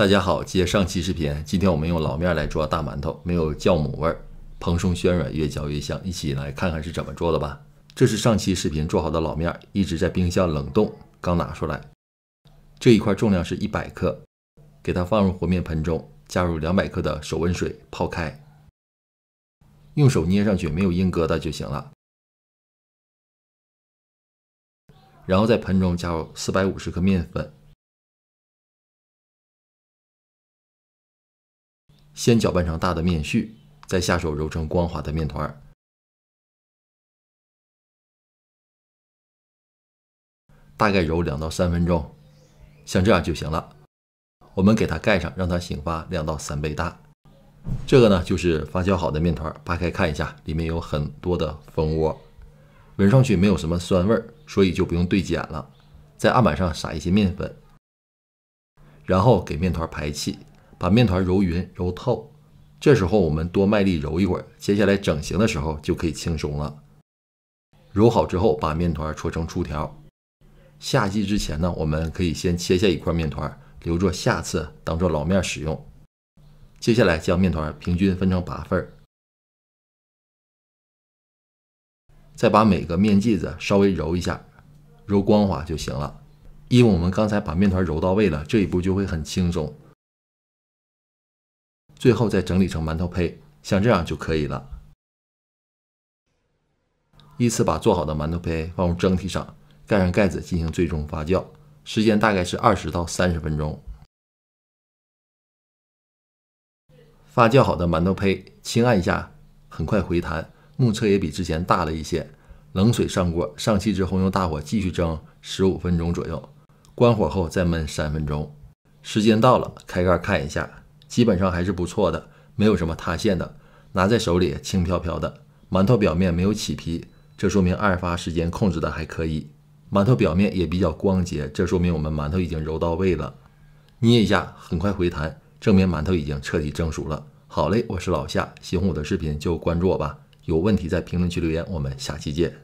大家好，接上期视频，今天我们用老面来做大馒头，没有酵母味儿，蓬松暄软，越嚼越香，一起来看看是怎么做的吧。这是上期视频做好的老面，一直在冰箱冷冻，刚拿出来，这一块重量是一百克，给它放入和面盆中，加入两百克的手温水泡开，用手捏上去没有硬疙瘩就行了，然后在盆中加入四百五十克面粉。先搅拌成大的面絮，再下手揉成光滑的面团，大概揉两到三分钟，像这样就行了。我们给它盖上，让它醒发两到三倍大。这个呢就是发酵好的面团，扒开看一下，里面有很多的蜂窝，闻上去没有什么酸味儿，所以就不用对碱了。在案板上撒一些面粉，然后给面团排气。把面团揉匀揉透，这时候我们多卖力揉一会儿，接下来整形的时候就可以轻松了。揉好之后，把面团搓成粗条。夏季之前呢，我们可以先切下一块面团，留作下次当做老面使用。接下来将面团平均分成八份儿，再把每个面剂子稍微揉一下，揉光滑就行了。因为我们刚才把面团揉到位了，这一步就会很轻松。最后再整理成馒头胚，像这样就可以了。依次把做好的馒头胚放入蒸屉上，盖上盖子进行最终发酵，时间大概是二十到三十分钟。发酵好的馒头胚轻按一下，很快回弹，目测也比之前大了一些。冷水上锅，上汽之后用大火继续蒸十五分钟左右，关火后再焖三分钟。时间到了，开盖看一下。基本上还是不错的，没有什么塌陷的，拿在手里轻飘飘的。馒头表面没有起皮，这说明二发时间控制的还可以。馒头表面也比较光洁，这说明我们馒头已经揉到位了。捏一下，很快回弹，证明馒头已经彻底蒸熟了。好嘞，我是老夏，喜欢我的视频就关注我吧。有问题在评论区留言，我们下期见。